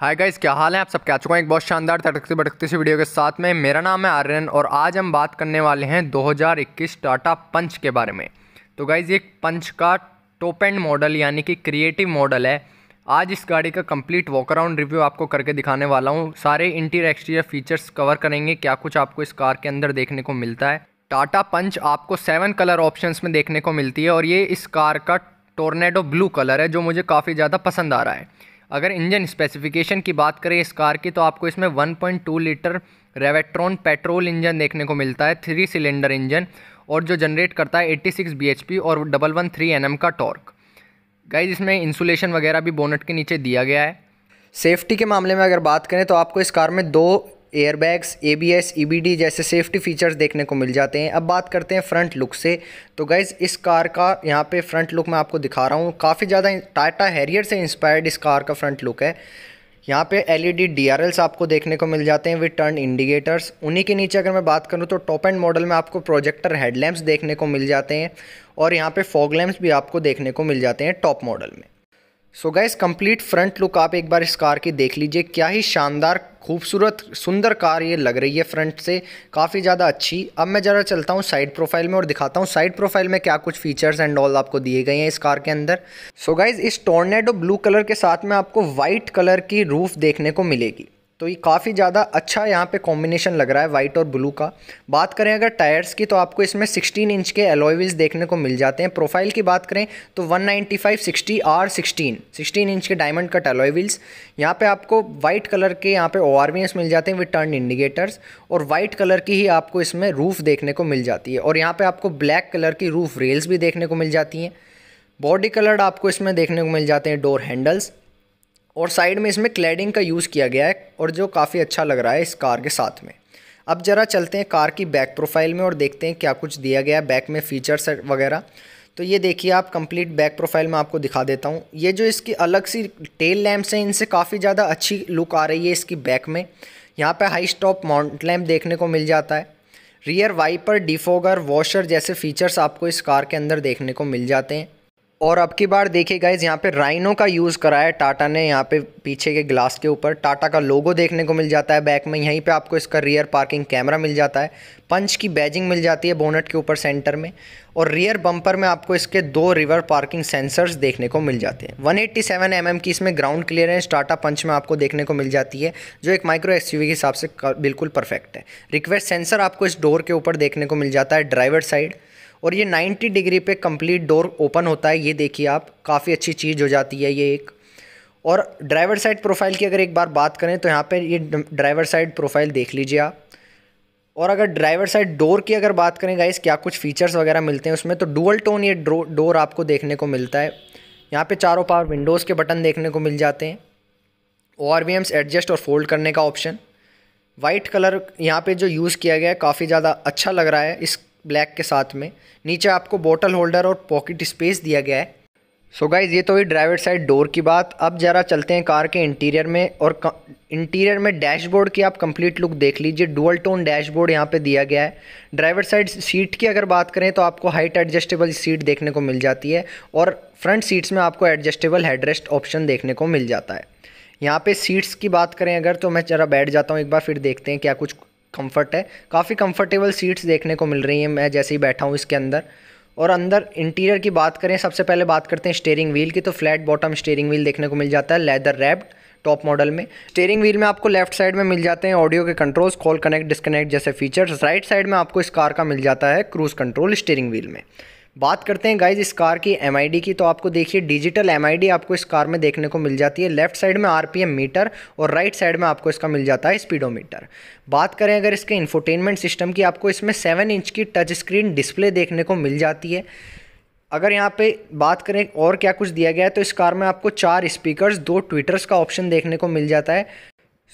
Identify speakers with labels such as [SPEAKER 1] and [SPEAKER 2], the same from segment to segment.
[SPEAKER 1] hi guys क्या हाल है आप सब क्या चुका है एक बहुत शानदार तड़कते भटकते से वीडियो के साथ में मेरा नाम है आर्यन और आज हम बात करने वाले हैं 2021 टाटा पंच के बारे में तो गाइस ये पंच का टॉप एंड मॉडल यानी कि क्रिएटिव मॉडल है आज इस गाड़ी का कंप्लीट वॉक अराउंड रिव्यू आपको करके दिखाने वाला हूँ सारे इंटीरियर एक्सटीरियर फीचर्स कवर करेंगे क्या कुछ आपको इस कार के अंदर देखने को मिलता है टाटा पंच आपको सेवन कलर ऑप्शंस में देखने को मिलती है और ये इस कार का टोर्नेडो ब्लू कलर है जो मुझे काफ़ी ज़्यादा पसंद आ रहा है अगर इंजन स्पेसिफिकेशन की बात करें इस कार की तो आपको इसमें 1.2 लीटर रेवेट्रॉन पेट्रोल इंजन देखने को मिलता है थ्री सिलेंडर इंजन और जो जनरेट करता है 86 bhp और डबल वन थ्री एन का टॉर्क गाइज इसमें इंसुलेशन वगैरह भी बोनट के नीचे दिया गया है सेफ्टी के मामले में अगर बात करें तो आपको इस कार में दो एयरबैग्स एबीएस ईबीडी जैसे सेफ्टी फीचर्स देखने को मिल जाते हैं अब बात करते हैं फ्रंट लुक से तो गाइज़ इस कार का यहाँ पे फ्रंट लुक मैं आपको दिखा रहा हूँ काफ़ी ज़्यादा टाटा हैरियर से इंस्पायर्ड इस कार का फ्रंट लुक है यहाँ पे एलईडी डीआरएल्स e आपको देखने को मिल जाते हैं विद टर्न इंडिकेटर्स उन्हीं के नीचे अगर मैं बात करूँ तो टॉप एंड मॉडल में आपको प्रोजेक्टर हेडलैम्प्स देखने को मिल जाते हैं और यहाँ पे फॉग लैम्प्स भी आपको देखने को मिल जाते हैं टॉप मॉडल में so guys complete front look आप एक बार इस कार की देख लीजिए क्या ही शानदार खूबसूरत सुंदर कार ये लग रही है फ्रंट से काफ़ी ज़्यादा अच्छी अब मैं ज़रा चलता हूँ साइड प्रोफाइल में और दिखाता हूँ साइड प्रोफाइल में क्या कुछ फीचर्स एंड ऑल आपको दिए गए हैं इस कार के अंदर सो so गाइज इस टोर्नेडो ब्लू कलर के साथ में आपको वाइट कलर की रूफ देखने को मिलेगी तो ये काफ़ी ज़्यादा अच्छा यहाँ पे कॉम्बिनेशन लग रहा है वाइट और ब्लू का बात करें अगर टायर्स की तो आपको इसमें 16 इंच के एलोइविल्स देखने को मिल जाते हैं प्रोफाइल की बात करें तो 195 सिक्सटी आर 16 16 इंच के डायमंड कट एलोइविल्स यहाँ पे आपको वाइट कलर के यहाँ पे ओ मिल जाते हैं विथ टर्न इंडिकेटर्स और वाइट कलर की ही आपको इसमें रूफ़ देखने को मिल जाती है और यहाँ पर आपको ब्लैक कलर की रूफ़ रेल्स भी देखने को मिल जाती हैं बॉडी कलर्ड आपको इसमें देखने को मिल जाते हैं डोर हैंडल्स और साइड में इसमें क्लैडिंग का यूज़ किया गया है और जो काफ़ी अच्छा लग रहा है इस कार के साथ में अब ज़रा चलते हैं कार की बैक प्रोफाइल में और देखते हैं क्या कुछ दिया गया है बैक में फ़ीचर्स वगैरह तो ये देखिए आप कंप्लीट बैक प्रोफाइल में आपको दिखा देता हूँ ये जो इसकी अलग सी टेल लैम्प्स हैं इनसे काफ़ी ज़्यादा अच्छी लुक आ रही है इसकी बैक में यहाँ पर हाई स्टॉप माउंट लैम्प देखने को मिल जाता है रियर वाइपर डिफोगर वॉशर जैसे फीचर्स आपको इस कार के अंदर देखने को मिल जाते हैं और अब की बार देखिए गाइज यहाँ पे राइनो का यूज़ करा है टाटा ने यहाँ पे पीछे के ग्लास के ऊपर टाटा का लोगो देखने को मिल जाता है बैक में यहीं पे आपको इसका रियर पार्किंग कैमरा मिल जाता है पंच की बैजिंग मिल जाती है बोनट के ऊपर सेंटर में और रियर बम्पर में आपको इसके दो रिवर पार्किंग सेंसर्स देखने को मिल जाते हैं 187 एट्टी mm की इसमें ग्राउंड क्लियरेंस टाटा पंच में आपको देखने को मिल जाती है जो एक माइक्रो एस के हिसाब से बिल्कुल परफेक्ट है रिक्वेस्ट सेंसर आपको इस डोर के ऊपर देखने को मिल जाता है ड्राइवर साइड और ये 90 डिग्री पे कंप्लीट डोर ओपन होता है ये देखिए आप काफ़ी अच्छी चीज़ हो जाती है ये एक और ड्राइवर साइड प्रोफाइल की अगर एक बार बात करें तो यहाँ पर ये ड्राइवर साइड प्रोफाइल देख लीजिए आप और अगर ड्राइवर साइड डोर की अगर बात करें गाइस क्या कुछ फीचर्स वगैरह मिलते हैं उसमें तो डुअल टोन ये डोर आपको देखने को मिलता है यहाँ पे चारों पावर विंडोज़ के बटन देखने को मिल जाते हैं O R V Ms adjust और फोल्ड करने का ऑप्शन वाइट कलर यहाँ पे जो यूज़ किया गया है काफ़ी ज़्यादा अच्छा लग रहा है इस ब्लैक के साथ में नीचे आपको बॉटल होल्डर और पॉकेट स्पेस दिया गया है सो so गाइज़ ये तो ही ड्राइवर साइड डोर की बात अब ज़रा चलते हैं कार के इंटीरियर में और इंटीरियर में डैशबोर्ड की आप कंप्लीट लुक देख लीजिए डुअल टोन डैशबोर्ड यहाँ पे दिया गया है ड्राइवर साइड सीट की अगर बात करें तो आपको हाइट एडजस्टेबल सीट देखने को मिल जाती है और फ्रंट सीट्स में आपको एडजस्टेबल हेडरेस्ट ऑप्शन देखने को मिल जाता है यहाँ पर सीट्स की बात करें अगर तो मैं ज़रा बैठ जाता हूँ एक बार फिर देखते हैं क्या कुछ कंफर्ट है काफ़ी कंफर्टेबल सीट्स देखने को मिल रही हैं मैं जैसे ही बैठा हूँ इसके अंदर और अंदर इंटीरियर की बात करें सबसे पहले बात करते हैं स्टेयरिंग व्हील की तो फ्लैट बॉटम स्टेयरिंग व्हील देखने को मिल जाता है लेदर रैप्ड टॉप मॉडल में स्टेयरिंग व्हील में आपको लेफ्ट साइड में मिल जाते हैं ऑडियो के कंट्रोल्स कॉल कनेक्ट डिस्कनेक्ट जैसे फीचर्स राइट साइड में आपको इस कार का मिल जाता है क्रूज कंट्रोल स्टेयरिंग व्हील में बात करते हैं गाइज इस कार की एम की तो आपको देखिए डिजिटल एम आपको इस कार में देखने को मिल जाती है लेफ्ट साइड में आर मीटर और राइट साइड में आपको इसका मिल जाता है स्पीडोमीटर बात करें अगर इसके इन्फोटेनमेंट सिस्टम की आपको इसमें सेवन इंच की टच स्क्रीन डिस्प्ले देखने को मिल जाती है अगर यहाँ पे बात करें और क्या कुछ दिया गया है तो इस कार में आपको चार स्पीकर्स दो ट्विटर्स का ऑप्शन देखने को मिल जाता है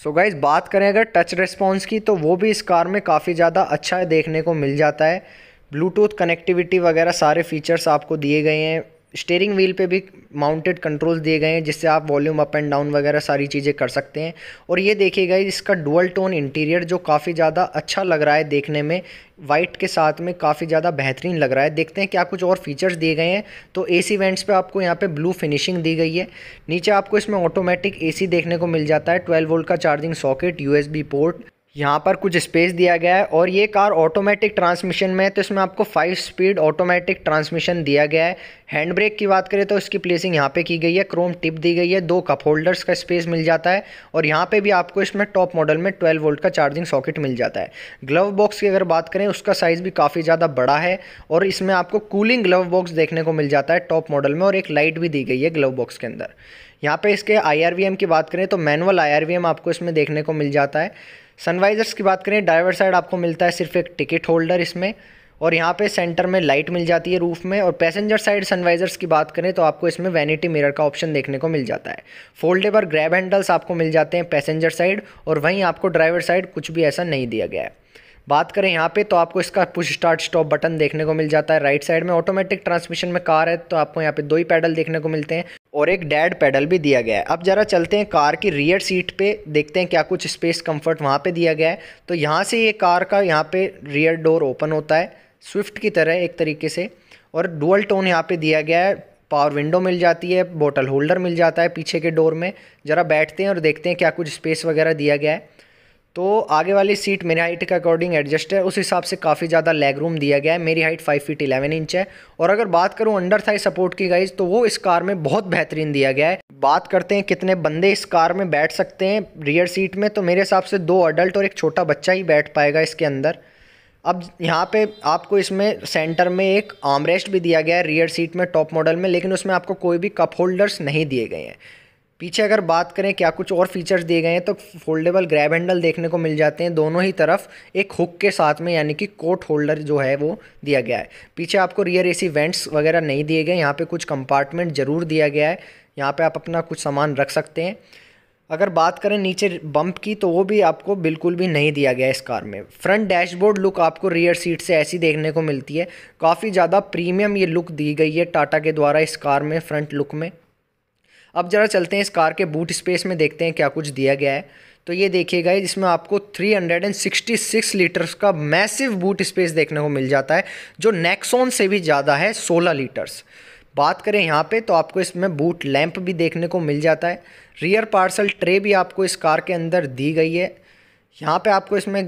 [SPEAKER 1] सो so गाइज बात करें अगर टच रिस्पॉन्स की तो वो भी इस कार में काफ़ी ज़्यादा अच्छा देखने को मिल जाता है ब्लूटूथ कनेक्टिविटी वगैरह सारे फीचर्स आपको दिए गए हैं स्टेयरिंग व्हील पे भी माउंटेड कंट्रोल्स दिए गए हैं जिससे आप वॉल्यूम अप एंड डाउन वगैरह सारी चीज़ें कर सकते हैं और ये देखिएगा इसका डुअल टोन इंटीरियर जो काफ़ी ज़्यादा अच्छा लग रहा है देखने में वाइट के साथ में काफ़ी ज़्यादा बेहतरीन लग रहा है देखते हैं क्या कुछ और फीचर्स दिए गए हैं तो ए सी वेंट्स पर आपको यहाँ पर ब्लू फिनिशिंग दी गई है नीचे आपको इसमें ऑटोमेटिक ए सी देखने को मिल जाता है ट्वेल्व वोल्ट का charging socket U S B port यहाँ पर कुछ स्पेस दिया गया है और ये कार ऑटोमेटिक ट्रांसमिशन में है तो इसमें आपको फाइव स्पीड ऑटोमेटिक ट्रांसमिशन दिया गया है हैंड ब्रेक की बात करें तो इसकी प्लेसिंग यहाँ पे की गई है क्रोम टिप दी गई है दो कप होल्डर्स का स्पेस मिल जाता है और यहाँ पे भी आपको इसमें टॉप मॉडल में 12 वोल्ट का चार्जिंग सॉकेट मिल जाता है ग्लव बॉक्स की अगर बात करें उसका साइज़ भी काफ़ी ज़्यादा बड़ा है और इसमें आपको कूलिंग ग्लव बॉक्स देखने को मिल जाता है टॉप मॉडल में और एक लाइट भी दी गई है ग्लव बॉक्स के अंदर यहाँ पे इसके आई की बात करें तो मैनुअल आई आपको इसमें देखने को मिल जाता है सनवाइज़र्स की बात करें ड्राइवर साइड आपको मिलता है सिर्फ एक टिकट होल्डर इसमें और यहाँ पे सेंटर में लाइट मिल जाती है रूफ़ में और पैसेंजर साइड सनवाइज़र्स की बात करें तो आपको इसमें वैनिटी मिरर का ऑप्शन देखने को मिल जाता है फोल्डेबल ग्रैब हैंडल्स आपको मिल जाते हैं पैसेंजर साइड और वहीं आपको ड्राइवर साइड कुछ भी ऐसा नहीं दिया गया है बात करें यहाँ पे तो आपको इसका पुश स्टार्ट स्टॉप बटन देखने को मिल जाता है राइट साइड में ऑटोमेटिक ट्रांसमिशन में कार है तो आपको यहाँ पे दो ही पैडल देखने को मिलते हैं और एक डैड पेडल भी दिया गया है अब ज़रा चलते हैं कार की रियर सीट पे देखते हैं क्या कुछ स्पेस कंफर्ट वहाँ पे दिया गया है तो यहाँ से ये कार का यहाँ पे रियर डोर ओपन होता है स्विफ्ट की तरह एक तरीके से और डुअल टोन यहाँ पे दिया गया है पावर विंडो मिल जाती है बोटल होल्डर मिल जाता है पीछे के डोर में ज़रा बैठते हैं और देखते हैं क्या कुछ स्पेस वगैरह दिया गया है तो आगे वाली सीट मेरी हाइट के अकॉर्डिंग एडजस्ट है उस हिसाब से काफ़ी ज़्यादा लेग रूम दिया गया है मेरी height five feet eleven inch है और अगर बात करूँ अंडर थाई सपोर्ट की गाइज तो वो इस कार में बहुत बेहतरीन दिया गया है बात करते हैं कितने बंदे इस कार में बैठ सकते हैं रियर सीट में तो मेरे हिसाब से दो अडल्ट और एक छोटा बच्चा ही बैठ पाएगा इसके अंदर अब यहाँ पे आपको इसमें सेंटर में एक आर्मरेस्ट भी दिया गया है रियर सीट में टॉप मॉडल में लेकिन उसमें आपको कोई भी कप होल्डर्स नहीं दिए गए हैं पीछे अगर बात करें क्या कुछ और फीचर्स दिए गए हैं तो फोल्डेबल ग्रैब हैंडल देखने को मिल जाते हैं दोनों ही तरफ एक हुक के साथ में यानी कि कोट होल्डर जो है वो दिया गया है पीछे आपको रियर एसी वेंट्स वगैरह नहीं दिए गए यहाँ पे कुछ कंपार्टमेंट ज़रूर दिया गया है यहाँ पे आप अपना कुछ सामान रख सकते हैं अगर बात करें नीचे बम्प की तो वो भी आपको बिल्कुल भी नहीं दिया गया इस कार में फ्रंट डैशबोर्ड लुक आपको रियर सीट से ऐसी देखने को मिलती है काफ़ी ज़्यादा प्रीमियम ये लुक दी गई है टाटा के द्वारा इस कार में फ्रंट लुक में अब ज़रा चलते हैं इस कार के बूट स्पेस में देखते हैं क्या कुछ दिया गया है तो ये देखिएगा इसमें आपको 366 लीटर्स का मैसिव बूट स्पेस देखने को मिल जाता है जो नेक्सोन से भी ज़्यादा है 16 लीटर्स बात करें यहाँ पे तो आपको इसमें बूट लैंप भी देखने को मिल जाता है रियर पार्सल ट्रे भी आपको इस कार के अंदर दी गई है यहाँ पे आपको इसमें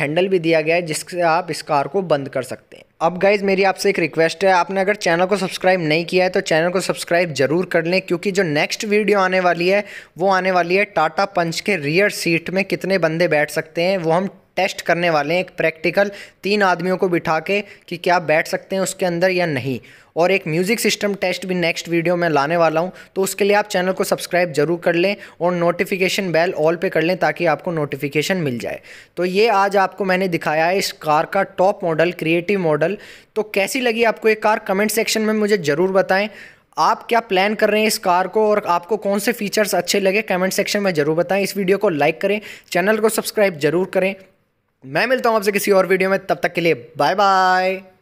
[SPEAKER 1] हैंडल भी दिया गया है जिससे आप इस कार को बंद कर सकते हैं अब गाइज़ मेरी आपसे एक रिक्वेस्ट है आपने अगर चैनल को सब्सक्राइब नहीं किया है तो चैनल को सब्सक्राइब जरूर कर लें क्योंकि जो नेक्स्ट वीडियो आने वाली है वो आने वाली है टाटा पंच के रियर सीट में कितने बंदे बैठ सकते हैं वो हम टेस्ट करने वाले हैं एक प्रैक्टिकल तीन आदमियों को बिठा के कि क्या बैठ सकते हैं उसके अंदर या नहीं और एक म्यूज़िक सिस्टम टेस्ट भी नेक्स्ट वीडियो में लाने वाला हूँ तो उसके लिए आप चैनल को सब्सक्राइब जरूर कर लें और नोटिफिकेशन बेल ऑल पे कर लें ताकि आपको नोटिफिकेशन मिल जाए तो ये आज आपको मैंने दिखाया है इस कार का टॉप मॉडल क्रिएटिव मॉडल तो कैसी लगी आपको ये कार कमेंट सेक्शन में मुझे ज़रूर बताएं आप क्या प्लान कर रहे हैं इस कार को और आपको कौन से फीचर्स अच्छे लगे कमेंट सेक्शन में ज़रूर बताएं इस वीडियो को लाइक करें चैनल को सब्सक्राइब जरूर करें मैं मिलता हूँ आपसे किसी और वीडियो में तब तक के लिए बाय बाय